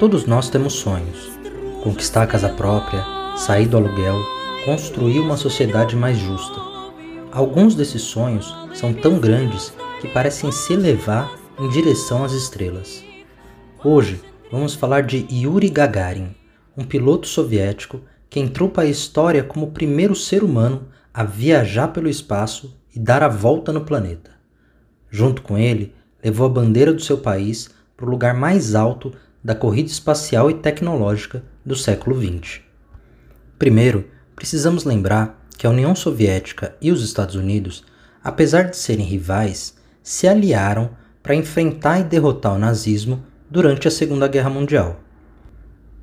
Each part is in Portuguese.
Todos nós temos sonhos. Conquistar a casa própria, sair do aluguel, construir uma sociedade mais justa. Alguns desses sonhos são tão grandes que parecem se elevar em direção às estrelas. Hoje vamos falar de Yuri Gagarin, um piloto soviético que entrou para a história como o primeiro ser humano a viajar pelo espaço e dar a volta no planeta. Junto com ele, levou a bandeira do seu país para o lugar mais alto da corrida espacial e tecnológica do século XX. Primeiro, precisamos lembrar que a União Soviética e os Estados Unidos, apesar de serem rivais, se aliaram para enfrentar e derrotar o nazismo durante a Segunda Guerra Mundial.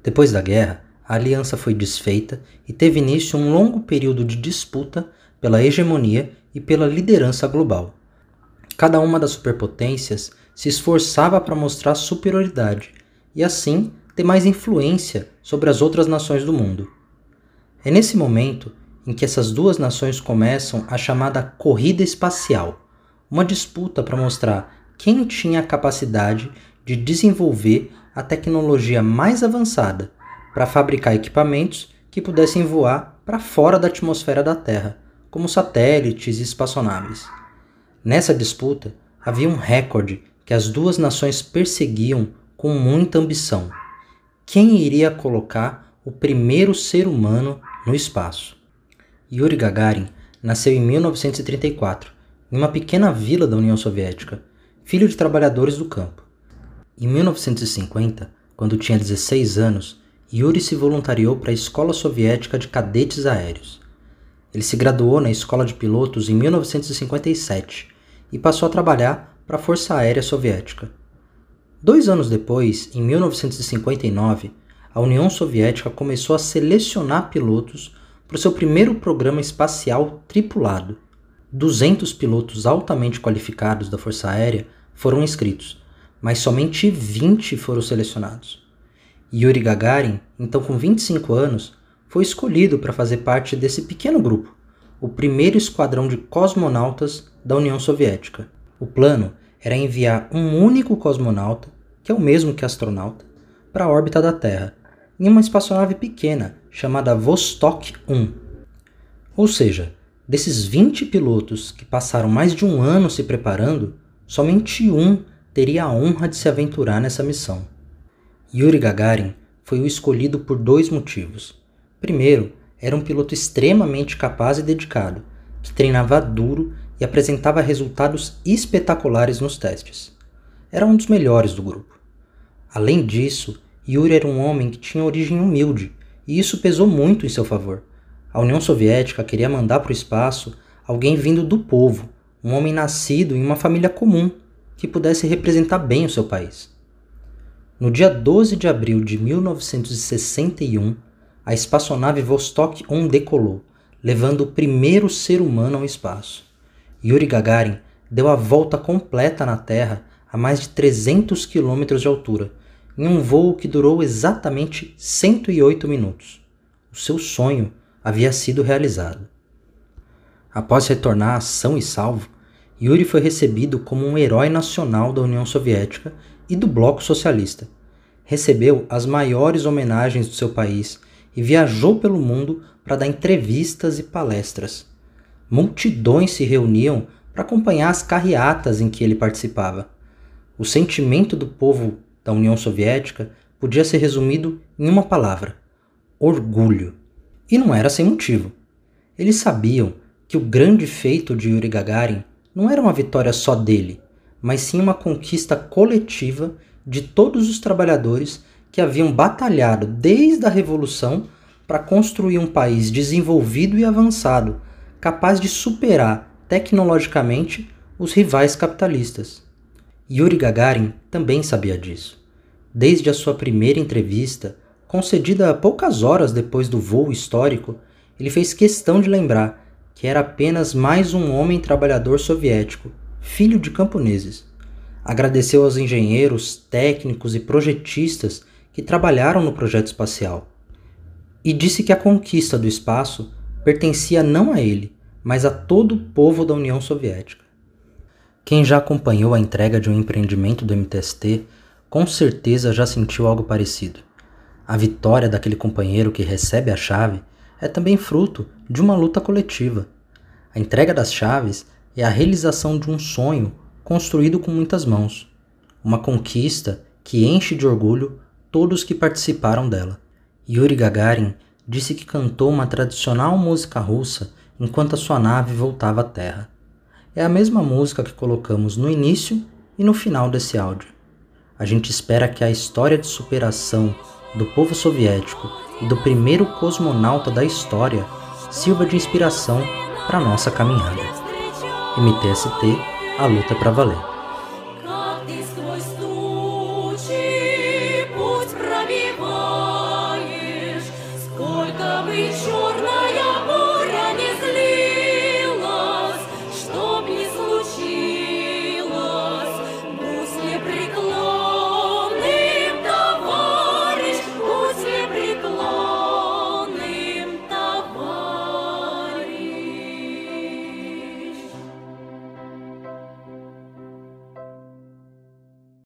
Depois da guerra, a aliança foi desfeita e teve início um longo período de disputa pela hegemonia e pela liderança global. Cada uma das superpotências se esforçava para mostrar superioridade e, assim, ter mais influência sobre as outras nações do mundo. É nesse momento em que essas duas nações começam a chamada corrida espacial, uma disputa para mostrar quem tinha a capacidade de desenvolver a tecnologia mais avançada para fabricar equipamentos que pudessem voar para fora da atmosfera da Terra, como satélites e espaçonaves. Nessa disputa, havia um recorde que as duas nações perseguiam com muita ambição: quem iria colocar o primeiro ser humano no espaço? Yuri Gagarin nasceu em 1934, em uma pequena vila da União Soviética, filho de trabalhadores do campo. Em 1950, quando tinha 16 anos, Yuri se voluntariou para a Escola Soviética de Cadetes Aéreos. Ele se graduou na Escola de Pilotos em 1957 e passou a trabalhar para a Força Aérea Soviética. Dois anos depois, em 1959, a União Soviética começou a selecionar pilotos para o seu primeiro programa espacial tripulado. 200 pilotos altamente qualificados da Força Aérea foram inscritos, mas somente 20 foram selecionados. Yuri Gagarin, então com 25 anos, foi escolhido para fazer parte desse pequeno grupo, o primeiro esquadrão de cosmonautas da União Soviética. O plano era enviar um único cosmonauta, que é o mesmo que astronauta, para a órbita da Terra, em uma espaçonave pequena chamada Vostok 1. Ou seja, desses 20 pilotos que passaram mais de um ano se preparando, somente um teria a honra de se aventurar nessa missão. Yuri Gagarin foi o escolhido por dois motivos. Primeiro, era um piloto extremamente capaz e dedicado, que treinava duro e apresentava resultados espetaculares nos testes. Era um dos melhores do grupo. Além disso, Yuri era um homem que tinha origem humilde, e isso pesou muito em seu favor. A União Soviética queria mandar para o espaço alguém vindo do povo, um homem nascido em uma família comum, que pudesse representar bem o seu país. No dia 12 de abril de 1961, a espaçonave Vostok 1 decolou, levando o primeiro ser humano ao espaço. Yuri Gagarin deu a volta completa na Terra a mais de 300 quilômetros de altura, em um voo que durou exatamente 108 minutos. O seu sonho havia sido realizado. Após retornar são e salvo, Yuri foi recebido como um herói nacional da União Soviética e do Bloco Socialista. Recebeu as maiores homenagens do seu país e viajou pelo mundo para dar entrevistas e palestras. Multidões se reuniam para acompanhar as carreatas em que ele participava. O sentimento do povo da União Soviética podia ser resumido em uma palavra: orgulho. E não era sem motivo. Eles sabiam que o grande feito de Yuri Gagarin não era uma vitória só dele, mas sim uma conquista coletiva de todos os trabalhadores que haviam batalhado desde a Revolução para construir um país desenvolvido e avançado, capaz de superar tecnologicamente os rivais capitalistas. Yuri Gagarin também sabia disso. Desde a sua primeira entrevista, concedida poucas horas depois do voo histórico, ele fez questão de lembrar que era apenas mais um homem trabalhador soviético, filho de camponeses. Agradeceu aos engenheiros, técnicos e projetistas que trabalharam no projeto espacial. E disse que a conquista do espaço pertencia não a ele, mas a todo o povo da União Soviética. Quem já acompanhou a entrega de um empreendimento do MTST com certeza já sentiu algo parecido. A vitória daquele companheiro que recebe a chave é também fruto de uma luta coletiva. A entrega das chaves é a realização de um sonho construído com muitas mãos, uma conquista que enche de orgulho todos que participaram dela. Yuri Gagarin disse que cantou uma tradicional música russa enquanto a sua nave voltava à Terra. É a mesma música que colocamos no início e no final desse áudio. A gente espera que a história de superação do povo soviético e do primeiro cosmonauta da história sirva de inspiração para nossa caminhada. MTST, a luta é para valer.